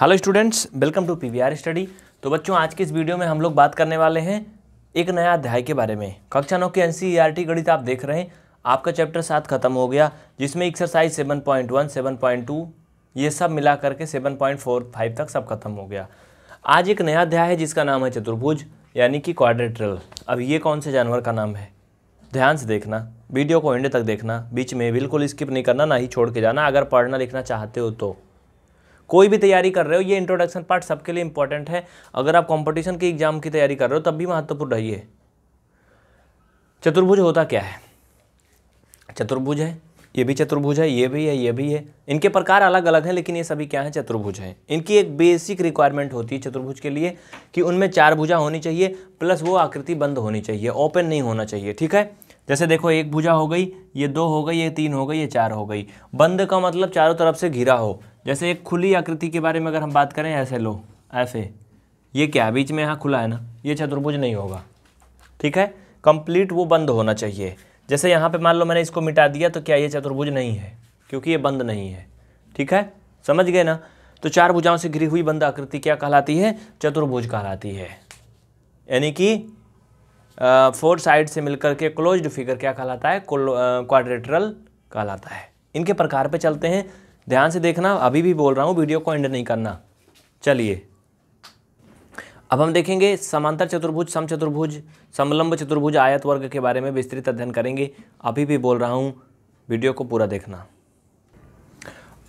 hello students welcome to PVR study तो बच्चों आज के इस वीडियो में हम लोग बात करने वाले हैं एक नया अध्याय के बारे में कक्षा नौ के एन e गणित आप देख रहे हैं आपका चैप्टर सात खत्म हो गया जिसमें exercise seven point one seven point two ये सब मिला करके सेवन पॉइंट फोर फाइव तक सब खत्म हो गया आज एक नया अध्याय है जिसका नाम है चतुर्भुज यानी कि क्वाड्रेट्रल अब ये कौन से जानवर का नाम है ध्यान से देखना वीडियो को एंड तक देखना बीच में बिल्कुल स्किप नहीं करना ना ही छोड़ के जाना अगर पढ़ना लिखना चाहते हो तो कोई भी तैयारी कर रहे हो ये इंट्रोडक्शन पार्ट सबके लिए इंपॉर्टेंट है अगर आप कॉम्पिटिशन के एग्जाम की तैयारी कर रहे हो तब भी महत्वपूर्ण रहिए चतुर्भुज होता क्या है चतुर्भुज है ये भी चतुर्भुज है ये भी है ये भी है इनके प्रकार अलग अलग हैं लेकिन ये सभी क्या हैं चतुर्भुज हैं इनकी एक बेसिक रिक्वायरमेंट होती है चतुर्भुज के लिए कि उनमें चार भुजा होनी चाहिए प्लस वो आकृति बंद होनी चाहिए ओपन नहीं होना चाहिए ठीक है जैसे देखो एक भुजा हो गई ये दो हो गई ये तीन हो गई ये चार हो गई बंद का मतलब चारों तरफ से घिरा हो जैसे एक खुली आकृति के बारे में अगर हम बात करें ऐसे लो ऐसे ये क्या बीच में यहाँ खुला है ना ये चतुर्भुज नहीं होगा ठीक है कंप्लीट वो बंद होना चाहिए जैसे यहाँ पे मान लो मैंने इसको मिटा दिया तो क्या ये चतुर्भुज नहीं है क्योंकि ये बंद नहीं है ठीक है समझ गए ना तो चार भुजाओं से घिरी हुई बंद आकृति क्या कहलाती है चतुर्भुज कहलाती है यानी कि फोर साइड से मिलकर के क्लोज्ड फिगर क्या कहलाता है क्वाड्रेटरल कहलाता है इनके प्रकार पे चलते हैं ध्यान से देखना अभी भी बोल रहा हूँ वीडियो को एंड नहीं करना चलिए अब हम देखेंगे समांतर चतुर्भुज सम चतुर्भुज समलंब चतुर्भुज आयत वर्ग के बारे में विस्तृत अध्ययन करेंगे अभी भी बोल रहा हूँ वीडियो को पूरा देखना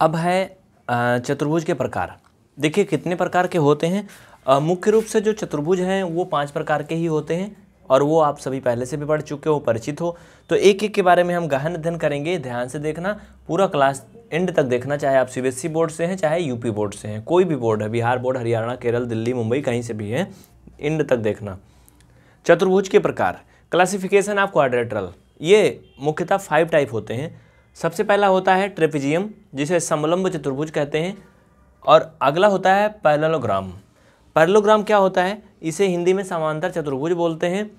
अब है चतुर्भुज के प्रकार देखिए कितने प्रकार के होते हैं मुख्य रूप से जो चतुर्भुज हैं वो पांच प्रकार के ही होते हैं और वो आप सभी पहले से भी पढ़ चुके हो परिचित हो तो एक एक के बारे में हम गहन अध्ययन करेंगे ध्यान से देखना पूरा क्लास एंड तक देखना चाहे आप सी बोर्ड e से हैं चाहे यूपी बोर्ड से हैं कोई भी बोर्ड है बिहार बोर्ड हरियाणा केरल दिल्ली मुंबई कहीं से भी है एंड तक देखना चतुर्भुज के प्रकार क्लासिफिकेशन ऑफ क्वाड्रेटरल ये मुख्यतः फाइव टाइप होते हैं सबसे पहला होता है ट्रेपिजियम जिसे समलम्ब चतुर्भुज कहते हैं और अगला होता है पैरलोग्राम पैरलोग्राम क्या होता है इसे हिंदी में समांतर चतुर्भुज बोलते हैं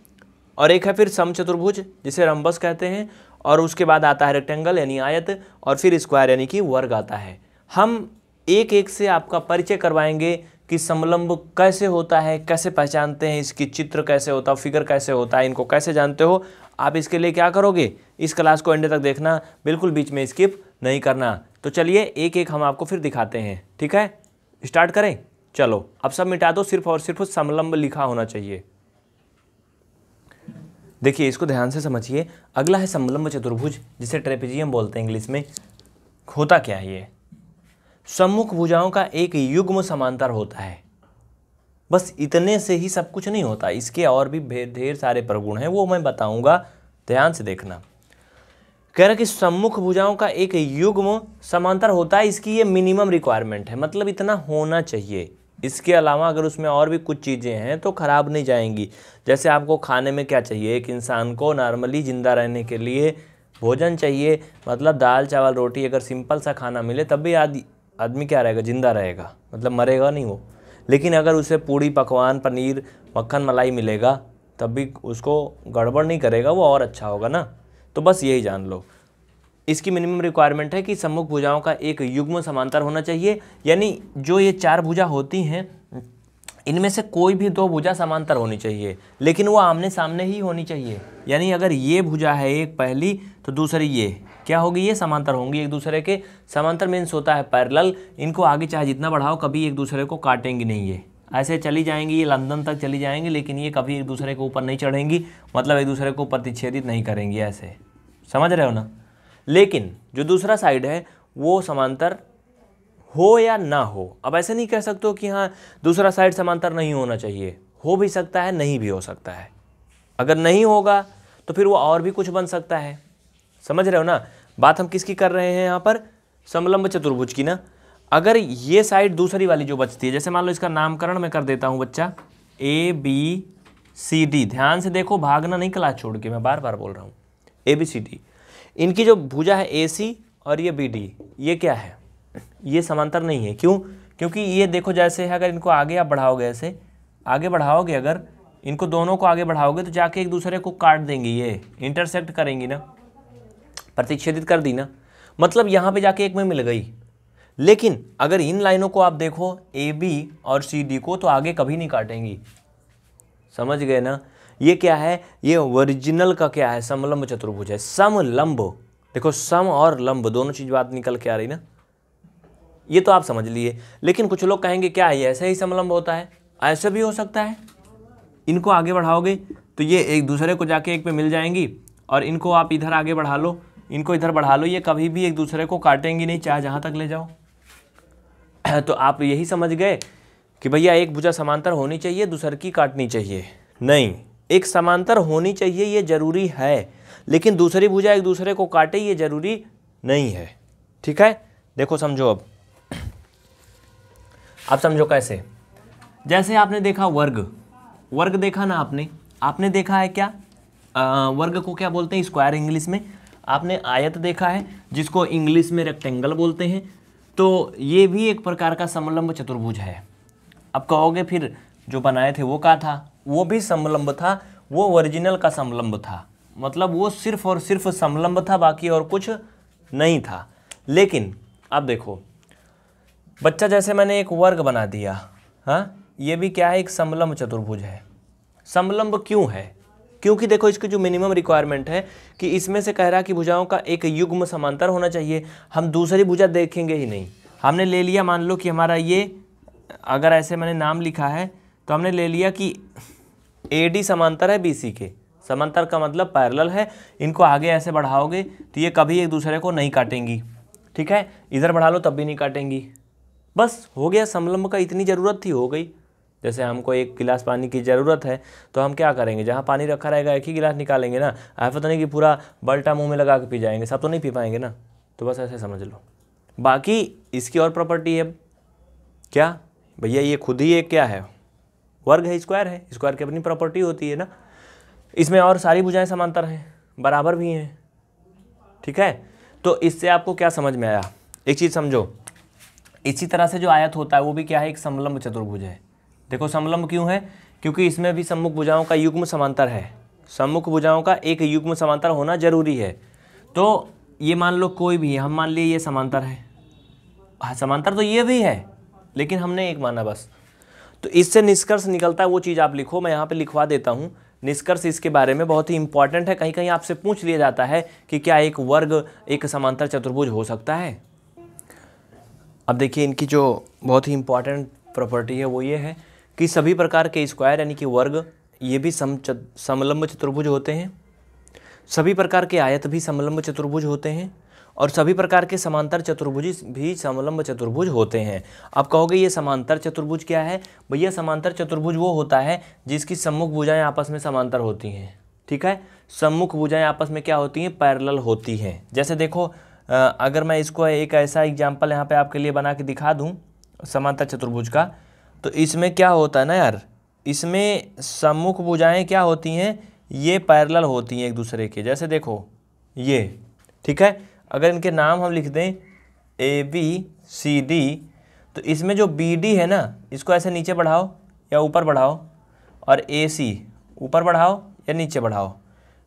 और एक है फिर सम चतुर्भुज जिसे रंबस कहते हैं और उसके बाद आता है रेक्टेंगल यानी आयत और फिर स्क्वायर यानी कि वर्ग आता है हम एक एक से आपका परिचय करवाएंगे कि समलंब कैसे होता है कैसे पहचानते हैं इसकी चित्र कैसे होता है फिगर कैसे होता है इनको कैसे जानते हो आप इसके लिए क्या करोगे इस क्लास को एंड तक देखना बिल्कुल बीच में स्किप नहीं करना तो चलिए एक एक हम आपको फिर दिखाते हैं ठीक है स्टार्ट करें चलो अब सब मिटा दो सिर्फ और सिर्फ समलंब लिखा होना चाहिए देखिए इसको ध्यान से समझिए अगला है समलम्ब चतुर्भुज जिसे ट्रेपेजियम बोलते हैं इंग्लिश में होता क्या है ये सम्मुख भुजाओं का एक युग्म समांतर होता है बस इतने से ही सब कुछ नहीं होता इसके और भी ढेर सारे प्रगुण हैं वो मैं बताऊंगा ध्यान से देखना कह रहा कि सम्मुख भुजाओं का एक युग्म समांतर होता है इसकी ये मिनिमम रिक्वायरमेंट है मतलब इतना होना चाहिए इसके अलावा अगर उसमें और भी कुछ चीज़ें हैं तो ख़राब नहीं जाएंगी जैसे आपको खाने में क्या चाहिए एक इंसान को नॉर्मली ज़िंदा रहने के लिए भोजन चाहिए मतलब दाल चावल रोटी अगर सिंपल सा खाना मिले तब भी आदि आदमी क्या रहेगा ज़िंदा रहेगा मतलब मरेगा नहीं वो लेकिन अगर उसे पूड़ी पकवान पनीर मक्खन मलाई मिलेगा तब भी उसको गड़बड़ नहीं करेगा वो और अच्छा होगा ना तो बस यही जान लो इसकी मिनिमम रिक्वायरमेंट है कि सम्मुख भुजाओं का एक युग्म समांतर होना चाहिए यानी जो ये चार भुजा होती हैं इनमें से कोई भी दो भुजा समांतर होनी चाहिए लेकिन वो आमने सामने ही होनी चाहिए यानी अगर ये भुजा है एक पहली तो दूसरी ये क्या होगी ये समांतर होंगी एक दूसरे के समांतर मीन्स होता है पैरल इनको आगे चाहे जितना बढ़ाओ कभी एक दूसरे को काटेंगी नहीं ये ऐसे चली जाएंगी ये लंदन तक चली जाएंगी लेकिन ये कभी एक दूसरे के ऊपर नहीं चढ़ेंगी मतलब एक दूसरे को प्रतिच्छेदित नहीं करेंगी ऐसे समझ रहे हो ना लेकिन जो दूसरा साइड है वो समांतर हो या ना हो अब ऐसे नहीं कह सकते हो कि हाँ दूसरा साइड समांतर नहीं होना चाहिए हो भी सकता है नहीं भी हो सकता है अगर नहीं होगा तो फिर वो और भी कुछ बन सकता है समझ रहे हो ना बात हम किसकी कर रहे हैं यहाँ पर समलंब चतुर्भुज की ना अगर ये साइड दूसरी वाली जो बचती है जैसे मान लो इसका नामकरण मैं कर देता हूँ बच्चा ए बी सी डी ध्यान से देखो भागना नहीं क्लास छोड़ के मैं बार बार बोल रहा हूँ ए बी सी डी इनकी जो भुजा है ए सी और ये बी डी ये क्या है ये समांतर नहीं है क्यों क्योंकि ये देखो जैसे है अगर इनको आगे आप बढ़ाओगे ऐसे आगे बढ़ाओगे अगर इनको दोनों को आगे बढ़ाओगे तो जाके एक दूसरे को काट देंगी ये इंटरसेक्ट करेंगी ना प्रतिच्छेदित कर दी ना मतलब यहाँ पे जाके एक में मिल गई लेकिन अगर इन लाइनों को आप देखो ए बी और सी डी को तो आगे कभी नहीं काटेंगी समझ गए ना ये क्या है ये ओरिजिनल का क्या है समलंब चतुर्भुज है समलंब देखो सम और लंब दोनों चीज़ बात निकल के आ रही ना ये तो आप समझ लिए लेकिन कुछ लोग कहेंगे क्या ये ऐसे ही समलंब होता है ऐसे भी हो सकता है इनको आगे बढ़ाओगे तो ये एक दूसरे को जाके एक पे मिल जाएंगी और इनको आप इधर आगे बढ़ा लो इनको इधर बढ़ा लो ये कभी भी एक दूसरे को काटेंगी नहीं चाहे जहाँ तक ले जाओ तो आप यही समझ गए कि भैया एक भुजा समांतर होनी चाहिए दूसर की काटनी चाहिए नहीं एक समांतर होनी चाहिए ये जरूरी है लेकिन दूसरी भुजा एक दूसरे को काटे ये जरूरी नहीं है ठीक है देखो समझो अब अब समझो कैसे जैसे आपने देखा वर्ग वर्ग देखा ना आपने आपने देखा है क्या आ, वर्ग को क्या बोलते हैं स्क्वायर इंग्लिश में आपने आयत देखा है जिसको इंग्लिश में रेक्टेंगल बोलते हैं तो ये भी एक प्रकार का समलंब चतुर्भुज है अब कहोगे फिर जो बनाए थे वो का था वो भी समलंब था वो ओरिजिनल का समलंब था मतलब वो सिर्फ और सिर्फ समलंब था बाकी और कुछ नहीं था लेकिन अब देखो बच्चा जैसे मैंने एक वर्ग बना दिया हाँ ये भी क्या है एक समलंब चतुर्भुज है समलंब क्यों है क्योंकि देखो इसकी जो मिनिमम रिक्वायरमेंट है कि इसमें से कह रहा कि भुजाओं का एक युग्म समांतर होना चाहिए हम दूसरी भुजा देखेंगे ही नहीं हमने ले लिया मान लो कि हमारा ये अगर ऐसे मैंने नाम लिखा है तो हमने ले लिया कि ए डी समांतर है बी सी के समांतर का मतलब पैरेलल है इनको आगे ऐसे बढ़ाओगे तो ये कभी एक दूसरे को नहीं काटेंगी ठीक है इधर बढ़ा लो तब भी नहीं काटेंगी बस हो गया समलम्ब का इतनी ज़रूरत थी हो गई जैसे हमको एक गिलास पानी की ज़रूरत है तो हम क्या करेंगे जहाँ पानी रखा रहेगा एक ही गिलास निकालेंगे ना ऐसा पता तो नहीं कि पूरा बल्टा मुँह में लगा के पी जाएंगे सब तो नहीं पी पाएंगे ना तो बस ऐसे समझ लो बाकी इसकी और प्रॉपर्टी है क्या भैया ये खुद ही एक क्या है वर्ग है स्क्वायर है स्क्वायर की अपनी प्रॉपर्टी होती है ना इसमें और सारी भुजाएं समांतर हैं बराबर भी हैं ठीक है तो इससे आपको क्या समझ में आया एक चीज़ समझो इसी तरह से जो आयत होता है वो भी क्या है एक समलम्ब चतुर्भुज है देखो समलम्ब क्यों है क्योंकि इसमें भी सम्मुख भुजाओं का युग्म समांतर है सम्मुख भुजाओं का एक युग्म समांतर होना जरूरी है तो ये मान लो कोई भी हम मान लिए ये समांतर है हाँ, समांतर तो ये भी है लेकिन हमने एक माना बस तो इससे निष्कर्ष निकलता है वो चीज़ आप लिखो मैं यहाँ पे लिखवा देता हूँ निष्कर्ष इसके बारे में बहुत ही इंपॉर्टेंट है कहीं कहीं आपसे पूछ लिया जाता है कि क्या एक वर्ग एक समांतर चतुर्भुज हो सकता है अब देखिए इनकी जो बहुत ही इंपॉर्टेंट प्रॉपर्टी है वो ये है कि सभी प्रकार के स्क्वायर यानी कि वर्ग ये भी सम समलंब चतुर्भुज होते हैं सभी प्रकार के आयत भी समलंब चतुर्भुज होते हैं और सभी प्रकार के समांतर चतुर्भुज भी समलंब चतुर्भुज होते हैं आप कहोगे ये समांतर चतुर्भुज क्या है भैया समांतर चतुर्भुज वो होता है जिसकी सम्मुख भुजाएं आपस में समांतर होती हैं ठीक है सम्मुख भुजाएं आपस में क्या होती हैं पैरल होती हैं जैसे देखो अगर मैं इसको एक ऐसा एग्जाम्पल यहाँ पर आपके लिए बना के दिखा दूँ समांतर चतुर्भुज का तो इसमें क्या होता है ना यार इसमें सम्मुख भुजाएँ क्या होती हैं ये पैरल होती हैं एक दूसरे के जैसे देखो ये ठीक है अगर इनके नाम हम लिख दें ए बी सी डी तो इसमें जो बी डी है ना इसको ऐसे नीचे बढ़ाओ या ऊपर बढ़ाओ और ए सी ऊपर बढ़ाओ या नीचे बढ़ाओ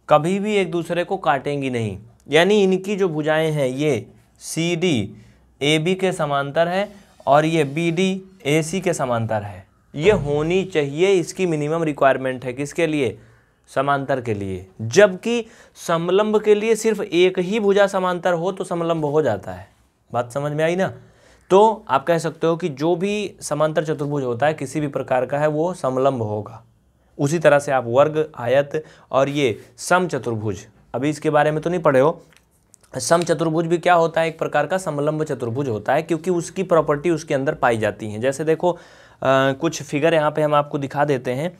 कभी भी एक दूसरे को काटेंगी नहीं यानी इनकी जो भुजाएं हैं ये सी डी ए बी के समांतर है और ये बी डी ए सी के समांतर है ये होनी चाहिए इसकी मिनिमम रिक्वायरमेंट है किसके लिए समांतर के लिए जबकि समलंब के लिए सिर्फ एक ही भुजा समांतर हो तो समलंब हो जाता है बात समझ में आई ना तो आप कह सकते हो कि जो भी समांतर चतुर्भुज होता है किसी भी प्रकार का है वो समलंब होगा उसी तरह से आप वर्ग आयत और ये सम चतुर्भुज अभी इसके बारे में तो नहीं पढ़े हो सम चतुर्भुज भी क्या होता है एक प्रकार का समलंब चतुर्भुज होता है क्योंकि उसकी प्रॉपर्टी उसके अंदर पाई जाती है जैसे देखो आ, कुछ फिगर यहाँ पे हम आपको दिखा देते हैं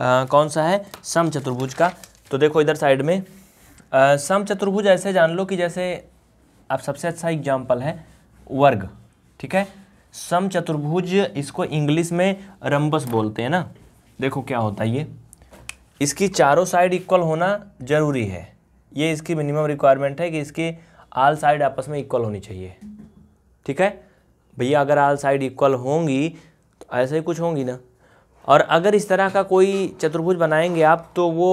आ, कौन सा है सम चतुर्भुज का तो देखो इधर साइड में आ, सम चतुर्भुज ऐसे जान लो कि जैसे आप सबसे अच्छा एग्जाम्पल है वर्ग ठीक है सम चतुर्भुज इसको इंग्लिश में रंबस बोलते हैं ना देखो क्या होता है ये इसकी चारों साइड इक्वल होना ज़रूरी है ये इसकी मिनिमम रिक्वायरमेंट है कि इसकी आल साइड आपस में इक्वल होनी चाहिए ठीक है भैया अगर आल साइड इक्वल होंगी तो ऐसे ही कुछ होंगी ना और अगर इस तरह का कोई चतुर्भुज बनाएंगे आप तो वो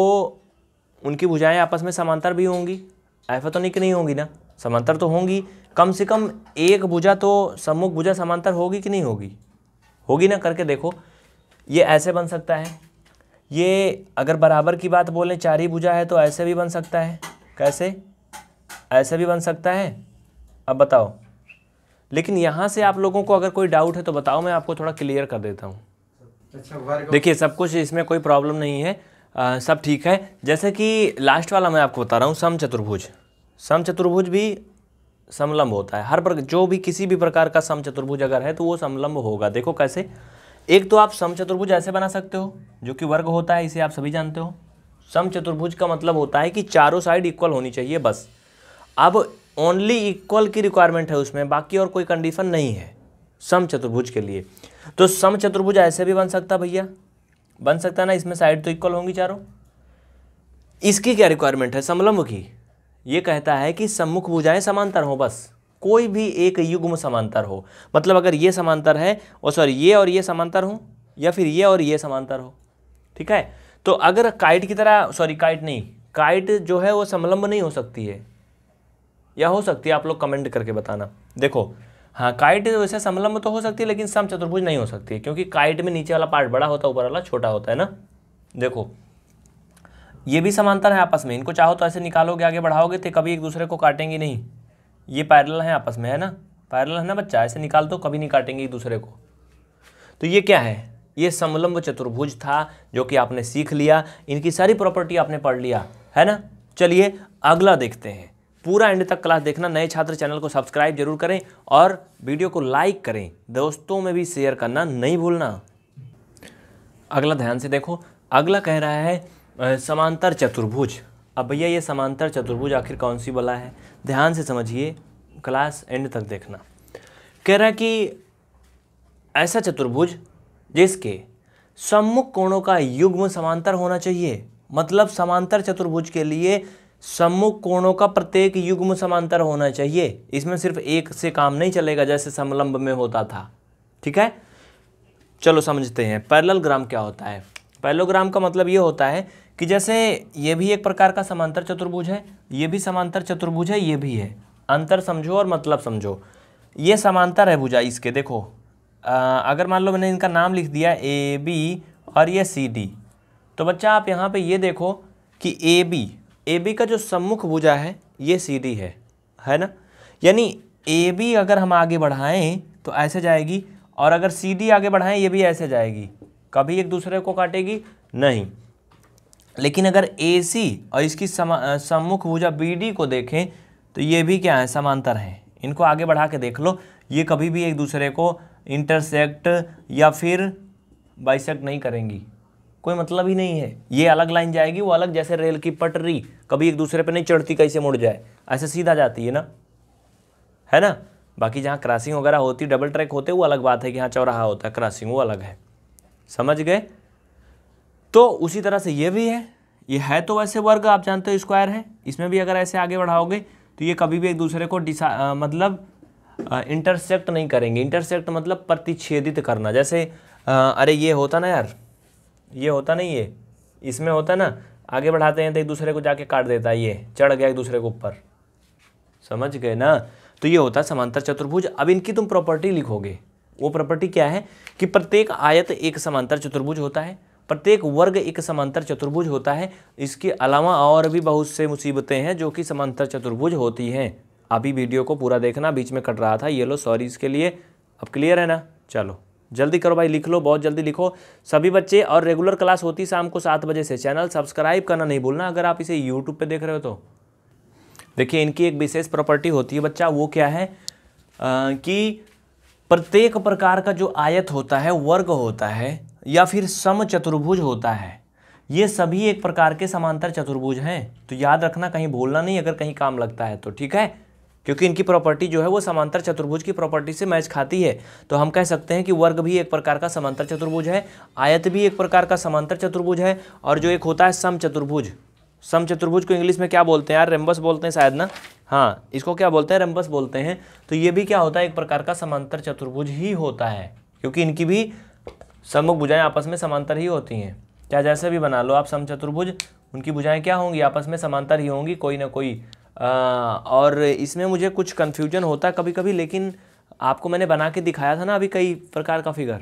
उनकी भुजाएं आपस में समांतर भी होंगी आयफतनिक तो नहीं होंगी ना समांतर तो होंगी कम से कम एक भुजा तो सम्मुख भुजा समांतर होगी कि नहीं होगी होगी ना करके देखो ये ऐसे बन सकता है ये अगर बराबर की बात बोलें चार ही भुजा है तो ऐसे भी बन सकता है कैसे ऐसे भी बन सकता है अब बताओ लेकिन यहाँ से आप लोगों को अगर कोई डाउट है तो बताओ मैं आपको थोड़ा क्लियर कर देता हूँ अच्छा, देखिए सब कुछ इसमें कोई प्रॉब्लम नहीं है आ, सब ठीक है जैसे कि लास्ट वाला मैं आपको बता रहा हूँ सम चतुर्भुज सम चतुर्भुज भी समलंब होता है हर प्र जो भी किसी भी प्रकार का सम चतुर्भुज अगर है तो वो समलंब होगा देखो कैसे एक तो आप सम चतुर्भुज ऐसे बना सकते हो जो कि वर्ग होता है इसे आप सभी जानते हो सम चतुर्भुज का मतलब होता है कि चारों साइड इक्वल होनी चाहिए बस अब ओनली इक्वल की रिक्वायरमेंट है उसमें बाकी और कोई कंडीशन नहीं है सम चतुर्भुज के लिए तो सम चतुर्भुज ऐसे भी बन सकता भैया बन सकता ना इसमें साइड तो इक्वल होंगी चारों इसकी क्या रिक्वायरमेंट है समलम्ब की ये कहता है कि सम्मुख भुजाएं समांतर हों बस कोई भी एक युग्म समांतर हो मतलब अगर ये समांतर है और सॉरी ये और ये समांतर हो या फिर ये और ये समांतर हो ठीक है तो अगर काइट की तरह सॉरी काइट नहीं काइट जो है वो समलम्ब नहीं हो सकती है या हो सकती है आप लोग कमेंट करके बताना देखो हाँ काइट वैसे समलम्ब तो हो सकती है लेकिन सम चतुर्भुज नहीं हो सकती है क्योंकि काइट में नीचे वाला पार्ट बड़ा होता है ऊपर वाला छोटा होता है ना देखो ये भी समांतर है आपस में इनको चाहो तो ऐसे निकालोगे आगे बढ़ाओगे तो कभी एक दूसरे को काटेंगे नहीं ये पैरल है आपस में है ना पैरल है ना बच्चा ऐसे निकाल दो कभी नहीं काटेंगे एक दूसरे को तो ये क्या है ये समलम्ब चतुर्भुज था जो कि आपने सीख लिया इनकी सारी प्रॉपर्टी आपने पढ़ लिया है ना चलिए अगला देखते हैं पूरा एंड तक क्लास देखना नए छात्र चैनल को सब्सक्राइब जरूर करें और वीडियो को लाइक करें दोस्तों में भी शेयर करना नहीं भूलना अगला ध्यान से देखो अगला कह रहा है समांतर चतुर्भुज अब भैया ये समांतर चतुर्भुज आखिर कौन सी बला है ध्यान से समझिए क्लास एंड तक देखना कह रहा है कि ऐसा चतुर्भुज जिसके सम्मुख कोणों का युग्म समांतर होना चाहिए मतलब समांतर चतुर्भुज के लिए सम्मुख कोणों का प्रत्येक युग्म समांतर होना चाहिए इसमें सिर्फ एक से काम नहीं चलेगा जैसे समलंब में होता था ठीक है चलो समझते हैं ग्राम क्या होता है ग्राम का मतलब ये होता है कि जैसे ये भी एक प्रकार का समांतर चतुर्भुज है ये भी समांतर चतुर्भुज है ये भी है अंतर समझो और मतलब समझो ये समांतर है भुजा इसके देखो आ, अगर मान लो मैंने इनका नाम लिख दिया ए बी और ये सी डी तो बच्चा आप यहाँ पे ये देखो कि ए बी ए बी का जो सम्मुख भुजा है ये डी है है ना यानी ए बी अगर हम आगे बढ़ाएं तो ऐसे जाएगी और अगर सी डी आगे बढ़ाएं ये भी ऐसे जाएगी कभी एक दूसरे को काटेगी नहीं लेकिन अगर ए सी और इसकी सम्मुख भुजा बी डी को देखें तो ये भी क्या है समांतर हैं इनको आगे बढ़ा के देख लो ये कभी भी एक दूसरे को इंटरसेक्ट या फिर बाइसेक्ट नहीं करेंगी कोई मतलब ही नहीं है ये अलग लाइन जाएगी वो अलग जैसे रेल की पटरी कभी एक दूसरे पे नहीं चढ़ती कैसे मुड़ जाए ऐसे सीधा जाती है ना है ना बाकी जहाँ क्रॉसिंग वगैरह होती डबल ट्रैक होते वो अलग बात है कि हाँ चौराहा होता है क्रॉसिंग वो अलग है समझ गए तो उसी तरह से ये भी है ये है तो वैसे वर्ग आप जानते हो स्क्वायर है इसमें भी अगर ऐसे आगे बढ़ाओगे तो ये कभी भी एक दूसरे को डिसा आ, मतलब इंटरसेक्ट नहीं करेंगे इंटरसेक्ट मतलब प्रतिच्छेदित करना जैसे आ, अरे ये होता ना यार ये होता नहीं है इसमें होता ना आगे बढ़ाते हैं तो एक दूसरे को जाके काट देता है ये चढ़ गया एक दूसरे के ऊपर समझ गए ना तो ये होता है समांतर चतुर्भुज अब इनकी तुम प्रॉपर्टी लिखोगे वो प्रॉपर्टी क्या है कि प्रत्येक आयत एक समांतर चतुर्भुज होता है प्रत्येक वर्ग एक समांतर चतुर्भुज होता है इसके अलावा और भी बहुत से मुसीबतें हैं जो कि समांतर चतुर्भुज होती हैं अभी वीडियो को पूरा देखना बीच में कट रहा था ये लो सॉरी इसके लिए अब क्लियर है ना चलो जल्दी करो भाई लिख लो बहुत जल्दी लिखो सभी बच्चे और रेगुलर क्लास होती शाम को सात बजे से चैनल सब्सक्राइब करना नहीं भूलना अगर आप इसे यूट्यूब पर देख रहे हो तो देखिए इनकी एक विशेष प्रॉपर्टी होती है बच्चा वो क्या है आ, कि प्रत्येक प्रकार का जो आयत होता है वर्ग होता है या फिर सम चतुर्भुज होता है ये सभी एक प्रकार के समांतर चतुर्भुज हैं तो याद रखना कहीं भूलना नहीं अगर कहीं काम लगता है तो ठीक है क्योंकि इनकी प्रॉपर्टी जो है वो समांतर चतुर्भुज की प्रॉपर्टी से मैच खाती है तो हम कह सकते हैं कि वर्ग भी एक प्रकार का समांतर चतुर्भुज है आयत भी एक प्रकार का समांतर चतुर्भुज है और जो एक होता है सम चतुर्भुज सम चतुर्भुज को इंग्लिश में क्या बोलते हैं यार रेम्बस बोलते हैं शायद ना हाँ इसको क्या बोलते हैं रेम्बस बोलते हैं तो ये भी क्या होता है एक प्रकार का समांतर चतुर्भुज ही होता है क्योंकि इनकी भी सम्मुख भुजाएं आपस में समांतर ही होती हैं क्या जैसे भी बना लो आप सम चतुर्भुज उनकी भुजाएं क्या होंगी आपस में समांतर ही होंगी कोई ना कोई और इसमें मुझे कुछ कन्फ्यूजन होता कभी कभी लेकिन आपको मैंने बना के दिखाया था ना अभी कई प्रकार का फिगर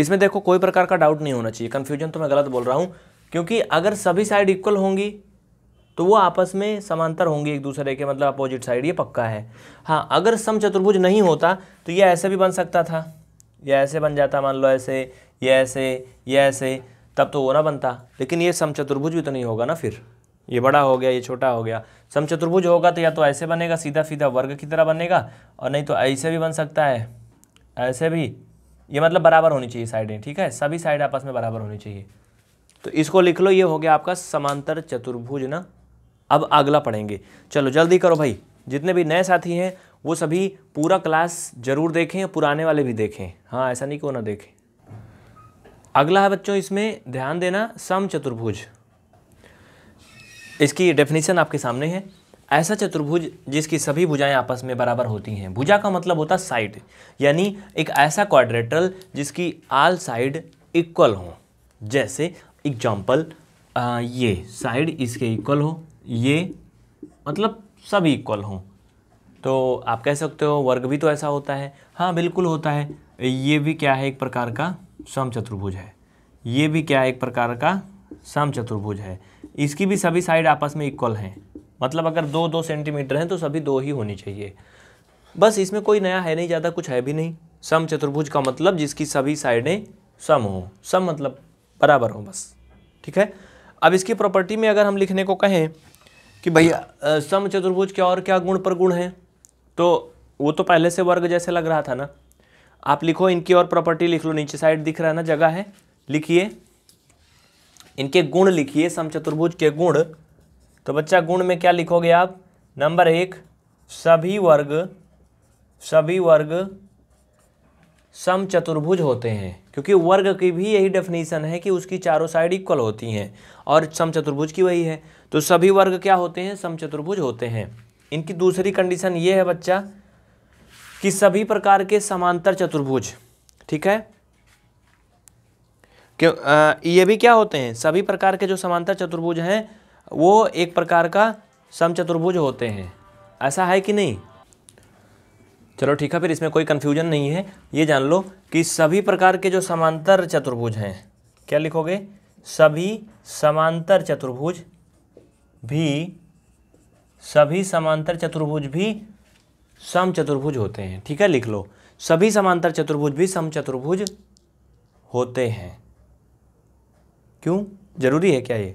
इसमें देखो कोई प्रकार का डाउट नहीं होना चाहिए कन्फ्यूजन तो मैं गलत बोल रहा हूँ क्योंकि अगर सभी साइड इक्वल होंगी तो वो आपस में समांतर होंगी एक दूसरे के मतलब अपोजिट साइड ये पक्का है हाँ अगर सम चतुर्भुज नहीं होता तो ये ऐसे भी बन सकता था ये ऐसे बन जाता मान लो ऐसे ये ऐसे ये ऐसे तब तो वो ना बनता लेकिन ये सम चतुर्भुज भी तो नहीं होगा ना फिर ये बड़ा हो गया ये छोटा हो गया समचतुर्भुज होगा तो या तो ऐसे बनेगा सीधा सीधा वर्ग की तरह बनेगा और नहीं तो ऐसे भी बन सकता है ऐसे भी ये मतलब बराबर होनी चाहिए साइडें ठीक है सभी साइड आपस में बराबर होनी चाहिए तो इसको लिख लो ये हो गया आपका समांतर चतुर्भुज ना अब अगला पढ़ेंगे चलो जल्दी करो भाई जितने भी नए साथी हैं वो सभी पूरा क्लास जरूर देखें पुराने वाले भी देखें हाँ ऐसा नहीं क्यों ना देखें अगला है बच्चों इसमें ध्यान देना सम चतुर्भुज इसकी डेफिनेशन आपके सामने है ऐसा चतुर्भुज जिसकी सभी भुजाएं आपस में बराबर होती हैं भुजा का मतलब होता है साइड यानी एक ऐसा क्वाड्रेटल जिसकी आल साइड इक्वल हो जैसे एग्जाम्पल ये साइड इसके इक्वल हो ये मतलब सब इक्वल हों तो आप कह सकते हो वर्ग भी तो ऐसा होता है हाँ बिल्कुल होता है ये भी क्या है एक प्रकार का सम चतुर्भुज है ये भी क्या है एक प्रकार का सम चतुर्भुज है इसकी भी सभी साइड आपस में इक्वल हैं मतलब अगर दो दो सेंटीमीटर हैं तो सभी दो ही होनी चाहिए बस इसमें कोई नया है नहीं ज़्यादा कुछ है भी नहीं सम चतुर्भुज का मतलब जिसकी सभी साइडें सम हो सम मतलब बराबर हो बस ठीक है अब इसकी प्रॉपर्टी में अगर हम लिखने को कहें कि भैया सम चतुर्भुज के और क्या गुण पर गुण हैं तो वो तो पहले से वर्ग जैसे लग रहा था ना आप लिखो इनकी और प्रॉपर्टी लिख लो नीचे साइड दिख रहा है ना जगह है लिखिए इनके गुण लिखिए समचतुर्भुज के गुण तो बच्चा गुण में क्या लिखोगे आप नंबर एक सभी वर्ग सभी वर्ग सम चतुर्भुज होते हैं क्योंकि वर्ग की भी यही डेफिनेशन है कि उसकी चारों साइड इक्वल होती हैं और सम चतुर्भुज की वही है तो सभी वर्ग क्या होते हैं सम चतुर्भुज होते हैं इनकी दूसरी कंडीशन ये है बच्चा कि सभी प्रकार के समांतर चतुर्भुज ठीक है क्यों ये भी क्या होते हैं सभी प्रकार के जो समांतर चतुर्भुज हैं वो एक प्रकार का समचतुर्भुज होते हैं ऐसा है कि नहीं चलो ठीक है फिर इसमें कोई कन्फ्यूजन नहीं है ये जान लो कि सभी प्रकार के जो समांतर चतुर्भुज हैं क्या लिखोगे सभी समांतर चतुर्भुज भी सभी समांतर चतुर्भुज भी सम चतुर्भुज होते हैं ठीक है लिख लो सभी समांतर चतुर्भुज भी सम चतुर्भुज होते हैं क्यों ज़रूरी है क्या ये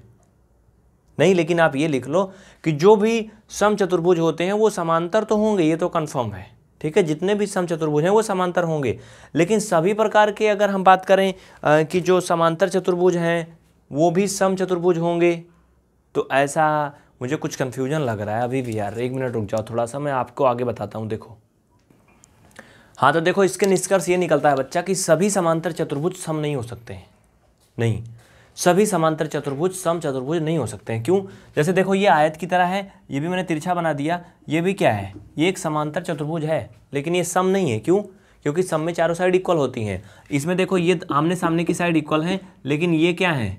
नहीं लेकिन आप ये लिख लो कि जो भी सम चतुर्भुज होते हैं वो समांतर तो होंगे ये तो कन्फर्म है ठीक है जितने भी सम चतुर्भुज हैं वो समांतर होंगे लेकिन सभी प्रकार के अगर हम बात करें आ, कि जो समांतर चतुर्भुज हैं वो भी सम चतुर्भुज होंगे तो ऐसा मुझे कुछ कन्फ्यूजन लग रहा है अभी भी यार एक मिनट रुक जाओ थोड़ा सा मैं आपको आगे बताता हूँ देखो हाँ तो देखो इसके निष्कर्ष ये निकलता है बच्चा कि सभी समांतर चतुर्भुज सम नहीं हो सकते हैं नहीं सभी समांतर चतुर्भुज सम चतुर्भुज नहीं हो सकते हैं क्यों जैसे देखो ये आयत की तरह है ये भी मैंने तिरछा बना दिया ये भी क्या है ये एक समांतर चतुर्भुज है लेकिन ये सम नहीं है क्यों क्योंकि सम में चारों साइड इक्वल होती हैं इसमें देखो ये आमने सामने की साइड इक्वल है लेकिन ये क्या है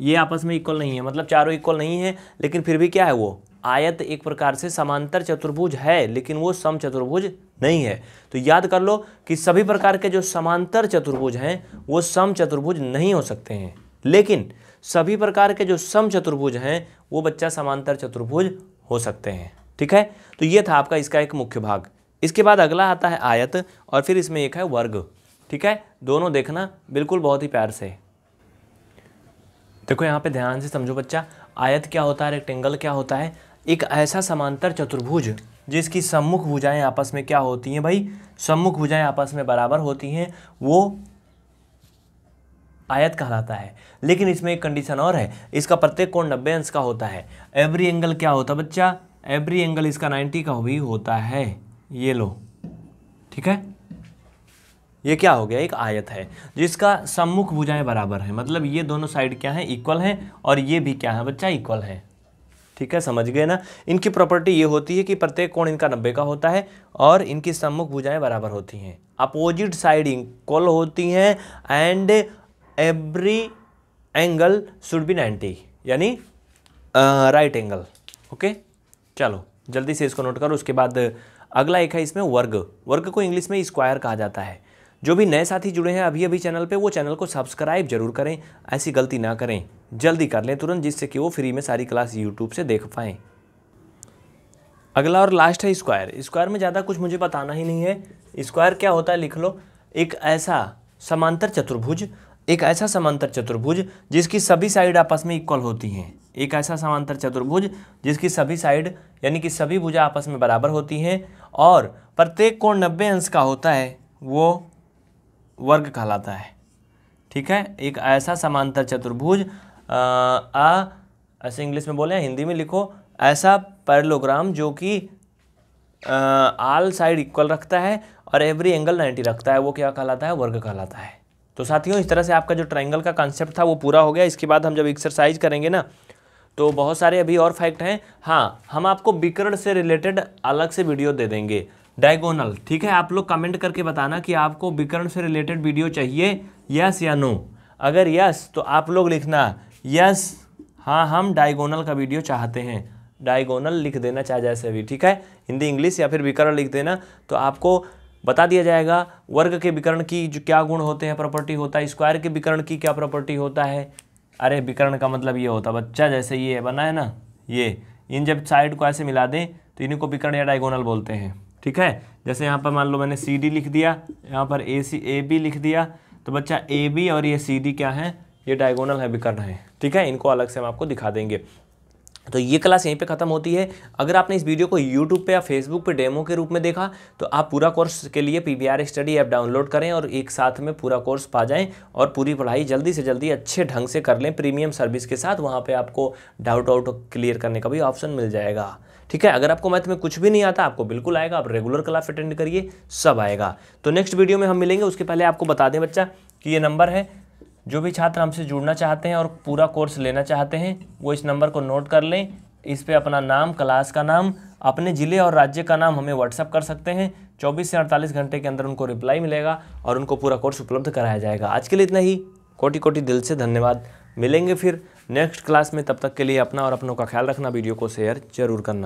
ये आपस में इक्वल नहीं है मतलब चारों इक्वल नहीं है लेकिन फिर भी क्या है वो आयत एक प्रकार से समांतर चतुर्भुज है लेकिन वो सम चतुर्भुज नहीं है तो याद कर लो कि सभी प्रकार के जो समांतर चतुर्भुज हैं वो सम चतुर्भुज नहीं हो सकते हैं लेकिन सभी प्रकार के जो सम चतुर्भुज हैं वो बच्चा समांतर चतुर्भुज हो सकते हैं ठीक है तो ये था आपका इसका एक मुख्य भाग इसके बाद अगला आता है आयत और फिर इसमें एक है वर्ग ठीक है दोनों देखना बिल्कुल बहुत ही प्यार से देखो यहाँ पे ध्यान से समझो बच्चा आयत क्या होता है रेक्टेंगल क्या होता है एक ऐसा समांतर चतुर्भुज जिसकी सम्मुख भुजाएं आपस में क्या होती हैं भाई सम्मुख भुजाएं आपस में बराबर होती हैं वो आयत कहलाता है लेकिन इसमें एक कंडीशन और है इसका प्रत्येक कोण नब्बे अंश का होता है एवरी एंगल क्या होता है बच्चा एवरी एंगल इसका नाइन्टी का भी होता है ये लो ठीक है ये क्या हो गया एक आयत है जिसका सम्मुख भुजाएं बराबर है मतलब ये दोनों साइड क्या है इक्वल हैं और ये भी क्या है बच्चा इक्वल है ठीक है समझ गए ना इनकी प्रॉपर्टी ये होती है कि प्रत्येक कोण इनका नब्बे का होता है और इनकी सम्मुख भुजाएं बराबर होती हैं अपोजिट साइड इक्वल होती हैं and every angle should be 90 यानी राइट एंगल ओके चलो जल्दी से इसको नोट करो उसके बाद अगला एक है इसमें वर्ग वर्ग को इंग्लिश में स्क्वायर कहा जाता है जो भी नए साथी जुड़े हैं अभी अभी चैनल पे वो चैनल को सब्सक्राइब जरूर करें ऐसी गलती ना करें जल्दी कर लें तुरंत जिससे कि वो फ्री में सारी क्लास यूट्यूब से देख पाएं अगला और लास्ट है स्क्वायर स्क्वायर में ज़्यादा कुछ मुझे बताना ही नहीं है स्क्वायर क्या होता है लिख लो एक ऐसा समांतर चतुर्भुज एक ऐसा समांतर चतुर्भुज जिसकी सभी साइड आपस में इक्वल होती हैं एक ऐसा समांतर चतुर्भुज जिसकी सभी साइड यानी कि सभी भुजा आपस में बराबर होती हैं और प्रत्येक कोण नब्बे अंश का होता है वो वर्ग कहलाता है ठीक है एक ऐसा समांतर चतुर्भुज आ ऐसे इंग्लिश में बोले हिंदी में लिखो ऐसा पैरलोग्राम जो कि आल साइड इक्वल रखता है और एवरी एंगल 90 रखता है वो क्या कहलाता है वर्ग कहलाता है तो साथियों इस तरह से आपका जो ट्राइंगल का कॉन्सेप्ट था वो पूरा हो गया इसके बाद हम जब एक्सरसाइज करेंगे ना तो बहुत सारे अभी और फैक्ट हैं हाँ हम आपको बिकर्ण से रिलेटेड अलग से वीडियो दे देंगे डायगोनल ठीक है आप लोग कमेंट करके बताना कि आपको बिकर्ण से रिलेटेड वीडियो चाहिए यस या नो अगर यस तो आप लोग लिखना यस हाँ हम डायगोनल का वीडियो चाहते हैं डायगोनल लिख देना चाहे जैसे भी ठीक है हिंदी इंग्लिश या फिर विकरण लिख देना तो आपको बता दिया जाएगा वर्ग के विकर्ण की जो क्या गुण होते हैं प्रॉपर्टी होता है स्क्वायर के विकर्ण की क्या प्रॉपर्टी होता है अरे विकर्ण का मतलब ये होता है बच्चा जैसे ये बना है ना ये इन जब साइड को ऐसे मिला दें तो इन्हीं को विकर्ण या डायगोनल बोलते हैं ठीक है जैसे यहाँ पर मान लो मैंने सी डी लिख दिया यहाँ पर ए सी ए बी लिख दिया तो बच्चा ए बी और ये सी डी क्या है ये डायगोनल है विकर्ण है ठीक है इनको अलग से हम आपको दिखा देंगे तो ये क्लास यहीं पे ख़त्म होती है अगर आपने इस वीडियो को यूट्यूब पे या फेसबुक पे डेमो के रूप में देखा तो आप पूरा कोर्स के लिए पी स्टडी ऐप डाउनलोड करें और एक साथ में पूरा कोर्स पा जाएं और पूरी पढ़ाई जल्दी से जल्दी अच्छे ढंग से कर लें प्रीमियम सर्विस के साथ वहाँ पर आपको डाउट आउट क्लियर करने का भी ऑप्शन मिल जाएगा ठीक है अगर आपको मैथ में कुछ भी नहीं आता आपको बिल्कुल आएगा आप रेगुलर क्लास अटेंड करिए सब आएगा तो नेक्स्ट वीडियो में हम मिलेंगे उसके पहले आपको बता दें बच्चा कि ये नंबर है जो भी छात्र हमसे जुड़ना चाहते हैं और पूरा कोर्स लेना चाहते हैं वो इस नंबर को नोट कर लें इस पर अपना नाम क्लास का नाम अपने ज़िले और राज्य का नाम हमें व्हाट्सअप कर सकते हैं 24 से 48 घंटे के अंदर उनको रिप्लाई मिलेगा और उनको पूरा कोर्स उपलब्ध कराया जाएगा आज के लिए इतना ही कोटि कोटि दिल से धन्यवाद मिलेंगे फिर नेक्स्ट क्लास में तब तक के लिए अपना और अपनों का ख्याल रखना वीडियो को शेयर जरूर करना